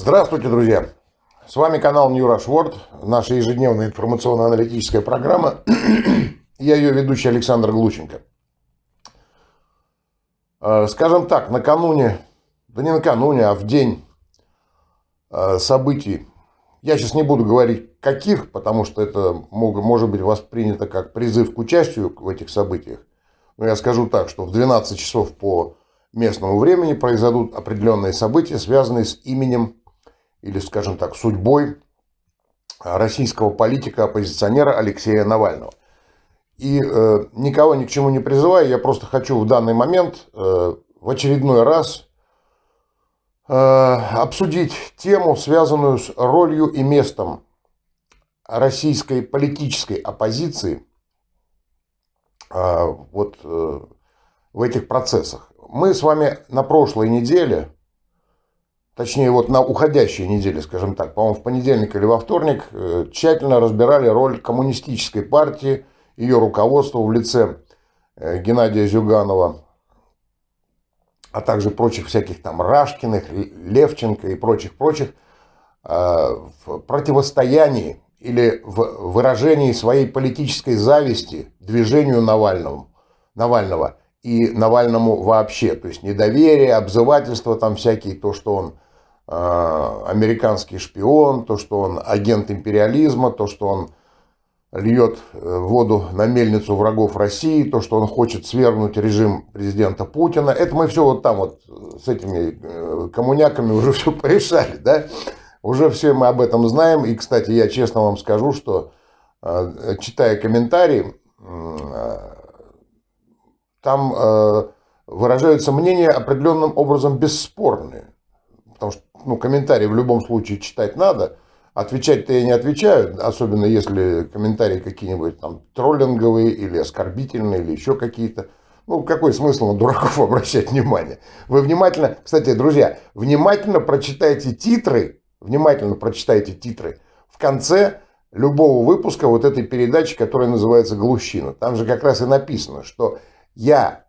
Здравствуйте, друзья! С вами канал New Rush World, наша ежедневная информационно-аналитическая программа. Я ее ведущий Александр Глученко. А, скажем так, накануне, да не накануне, а в день а, событий, я сейчас не буду говорить каких, потому что это может быть воспринято как призыв к участию в этих событиях. Но я скажу так, что в 12 часов по местному времени произойдут определенные события, связанные с именем или, скажем так, судьбой российского политика-оппозиционера Алексея Навального. И э, никого ни к чему не призываю, я просто хочу в данный момент э, в очередной раз э, обсудить тему, связанную с ролью и местом российской политической оппозиции э, вот, э, в этих процессах. Мы с вами на прошлой неделе точнее вот на уходящей неделе, скажем так, по-моему, в понедельник или во вторник, э, тщательно разбирали роль коммунистической партии, ее руководство в лице э, Геннадия Зюганова, а также прочих всяких там Рашкиных, Левченко и прочих-прочих, э, в противостоянии или в выражении своей политической зависти движению Навального, Навального и Навальному вообще. То есть недоверие, обзывательство там всякие, то, что он Э, американский шпион, то, что он агент империализма, то, что он льет э, воду на мельницу врагов России, то, что он хочет свергнуть режим президента Путина. Это мы все вот там вот э, с этими коммуняками уже все порешали, да? Уже все мы об этом знаем. И, кстати, я честно вам скажу, что читая комментарии, там выражаются мнения определенным образом бесспорные ну, комментарии в любом случае читать надо. Отвечать-то я не отвечаю, особенно если комментарии какие-нибудь там троллинговые или оскорбительные, или еще какие-то. Ну, какой смысл на дураков обращать внимание? Вы внимательно, кстати, друзья, внимательно прочитайте титры, внимательно прочитайте титры в конце любого выпуска вот этой передачи, которая называется «Глущина». Там же как раз и написано, что я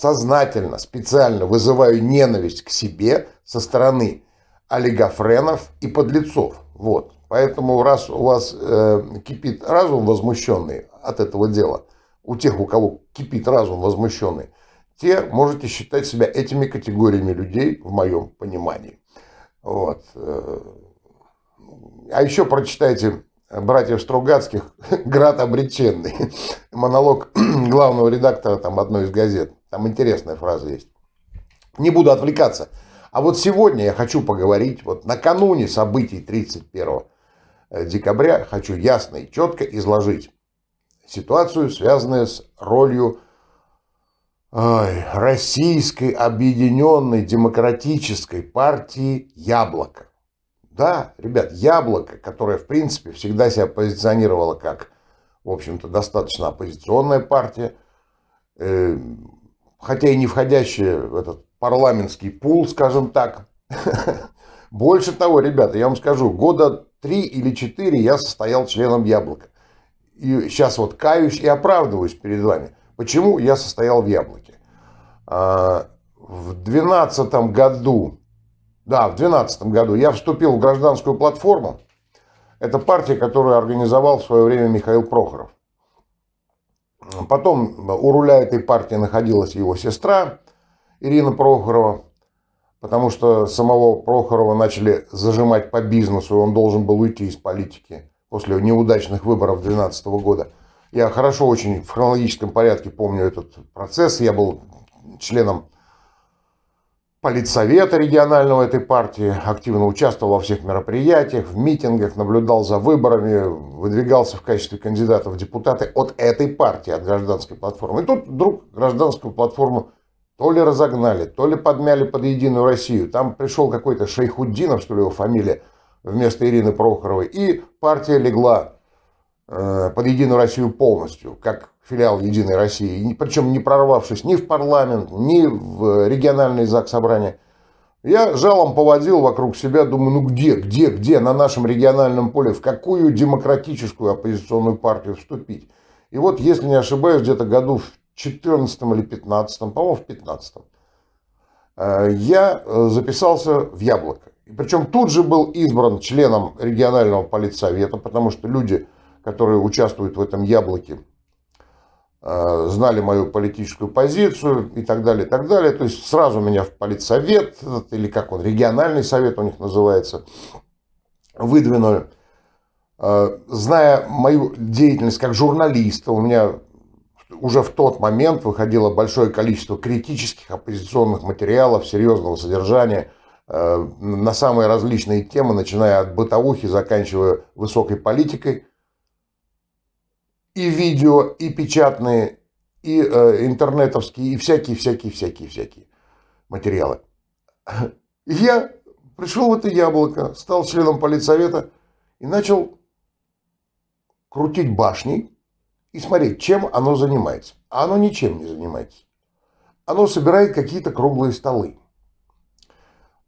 сознательно, специально вызываю ненависть к себе со стороны олигофренов и подлецов. Вот. Поэтому раз у вас э, кипит разум возмущенный от этого дела, у тех, у кого кипит разум возмущенный, те можете считать себя этими категориями людей, в моем понимании. Вот. Э, а еще прочитайте братьев Стругацких «Град обреченный». Монолог главного редактора там, одной из газет. Там интересная фраза есть. Не буду отвлекаться. А вот сегодня я хочу поговорить, вот накануне событий 31 э, декабря, хочу ясно и четко изложить ситуацию, связанную с ролью ой, Российской Объединенной Демократической партии «Яблоко». Да, ребят, яблоко, которое, в принципе, всегда себя позиционировало как, в общем-то, достаточно оппозиционная партия, э, хотя и не входящая в этот парламентский пул, скажем так. Больше того, ребята, я вам скажу, года три или четыре я состоял членом «Яблока». И сейчас вот каюсь и оправдываюсь перед вами, почему я состоял в «Яблоке». А, в 2012 году да, в 2012 году я вступил в гражданскую платформу. Это партия, которую организовал в свое время Михаил Прохоров. Потом у руля этой партии находилась его сестра Ирина Прохорова, потому что самого Прохорова начали зажимать по бизнесу, и он должен был уйти из политики после неудачных выборов 2012 года. Я хорошо очень в хронологическом порядке помню этот процесс. Я был членом Политсовета регионального этой партии, активно участвовал во всех мероприятиях, в митингах, наблюдал за выборами, выдвигался в качестве кандидата в депутаты от этой партии, от гражданской платформы. И тут вдруг гражданскую платформу то ли разогнали, то ли подмяли под Единую Россию. Там пришел какой-то Шейхуддинов, что ли его фамилия, вместо Ирины Прохоровой, и партия легла Э, под Единую Россию полностью, как филиал Единой России, причем не прорвавшись ни в парламент, ни в региональные ЗАГС собрания. Я жалом поводил вокруг себя, думаю, ну где, где, где на нашем региональном поле, в какую демократическую оппозиционную партию вступить. И вот, если не ошибаюсь, где-то году в 14 или 15, по-моему, в 15, э, я э, записался в «Яблоко». Причем тут же был избран членом регионального политсовета, потому что люди – которые участвуют в этом яблоке, э, знали мою политическую позицию и так далее, и так далее. То есть сразу меня в политсовет, или как он, региональный совет у них называется, выдвинули. Э, зная мою деятельность как журналиста, у меня уже в тот момент выходило большое количество критических оппозиционных материалов, серьезного содержания э, на самые различные темы, начиная от бытовухи, заканчивая высокой политикой – и видео, и печатные, и э, интернетовские, и всякие-всякие-всякие-всякие материалы. Я пришел в это яблоко, стал членом политсовета и начал крутить башней и смотреть, чем оно занимается. А оно ничем не занимается. Оно собирает какие-то круглые столы,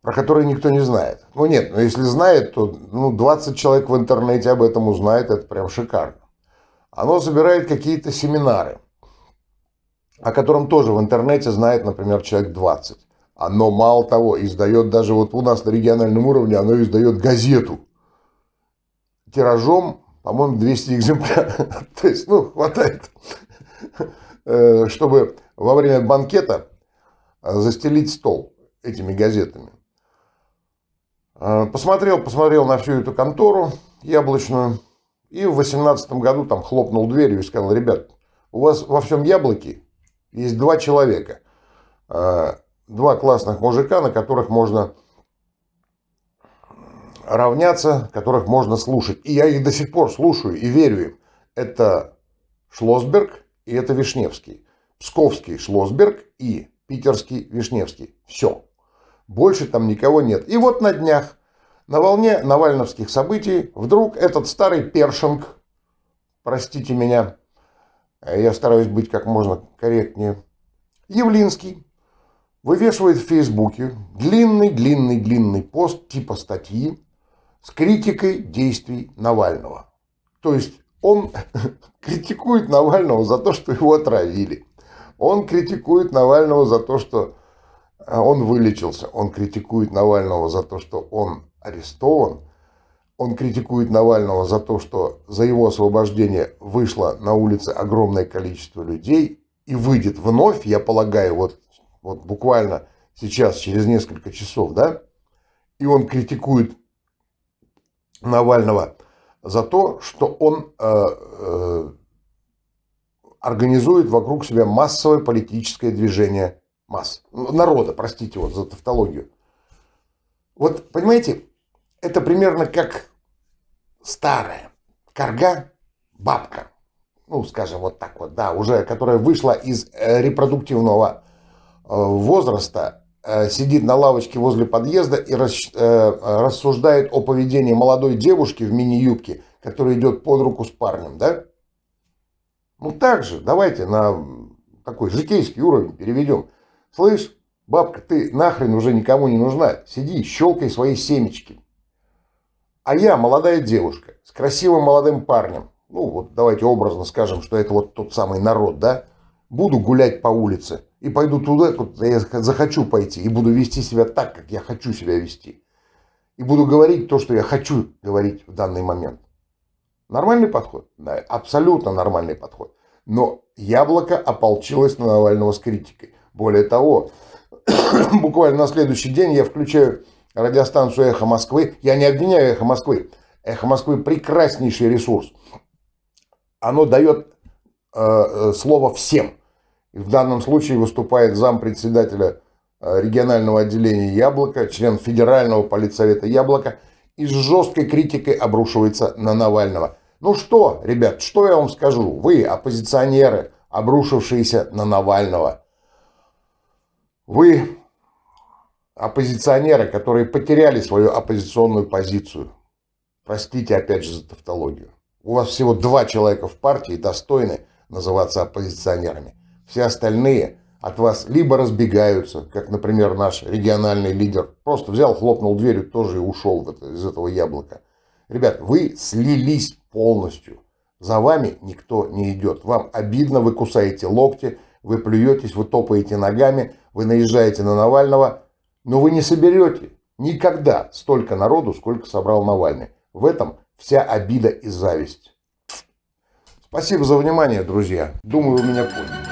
про которые никто не знает. Ну нет, но ну, если знает, то ну, 20 человек в интернете об этом узнает, это прям шикарно оно собирает какие-то семинары, о котором тоже в интернете знает, например, человек 20. Оно, мало того, издает даже вот у нас на региональном уровне, оно издает газету тиражом, по-моему, 200 экземпляров. То есть, ну, хватает, э, чтобы во время банкета э, застелить стол этими газетами. Э, посмотрел, посмотрел на всю эту контору яблочную, и в 18 году там хлопнул дверью и сказал, ребят, у вас во всем яблоке есть два человека. А, два классных мужика, на которых можно равняться, которых можно слушать. И я их до сих пор слушаю и верю им. Это Шлосберг и это Вишневский. Псковский Шлосберг и питерский Вишневский. Все. Больше там никого нет. И вот на днях на волне навальновских событий вдруг этот старый першинг, простите меня, а я стараюсь быть как можно корректнее, Явлинский вывешивает в Фейсбуке длинный-длинный-длинный пост типа статьи с критикой действий Навального. То есть он критикует Навального за то, что его отравили. Он критикует Навального за то, что а, он вылечился. Он критикует Навального за то, что он арестован. Он критикует Навального за то, что за его освобождение вышло на улице огромное количество людей и выйдет вновь, я полагаю, вот, вот буквально сейчас, через несколько часов, да, и он критикует Навального за то, что он э, э, организует вокруг себя массовое политическое движение масс, народа, простите вот за тавтологию. Вот, понимаете, это примерно как старая корга, бабка, ну, скажем, вот так вот, да, уже, которая вышла из э, репродуктивного э, возраста, э, сидит на лавочке возле подъезда и рассуждает о поведении молодой девушки в мини-юбке, которая идет под руку с парнем, да? Ну, так же, давайте на такой житейский уровень переведем. Слышь, бабка, ты нахрен уже никому не нужна, сиди, щелкай свои семечки. А я молодая девушка с красивым молодым парнем. Ну, вот давайте образно скажем, что это вот тот самый народ, да? Буду гулять по улице и пойду туда, куда я захочу пойти, и буду вести себя так, как я хочу себя вести. И буду говорить то, что я хочу говорить в данный момент. Нормальный подход? Да, абсолютно нормальный подход. Но яблоко ополчилось на Навального с критикой. Более того, буквально на следующий день я включаю радиостанцию «Эхо Москвы». Я не обвиняю «Эхо Москвы». «Эхо Москвы» – прекраснейший ресурс. Оно дает э, э слово всем. И в данном случае выступает зампредседателя э, регионального отделения «Яблоко», член Федерального политсовета «Яблоко» и с жесткой критикой обрушивается на Навального. Ну что, ребят, что я вам скажу? Вы, оппозиционеры, обрушившиеся на Навального. Вы оппозиционеры, которые потеряли свою оппозиционную позицию. Простите опять же за тавтологию. У вас всего два человека в партии достойны называться оппозиционерами. Все остальные от вас либо разбегаются, как, например, наш региональный лидер просто взял, хлопнул дверью, тоже и ушел из этого яблока. Ребят, вы слились полностью. За вами никто не идет. Вам обидно, вы кусаете локти, вы плюетесь, вы топаете ногами, вы наезжаете на Навального, но вы не соберете никогда столько народу, сколько собрал Навальный. В этом вся обида и зависть. Спасибо за внимание, друзья. Думаю, вы меня поняли.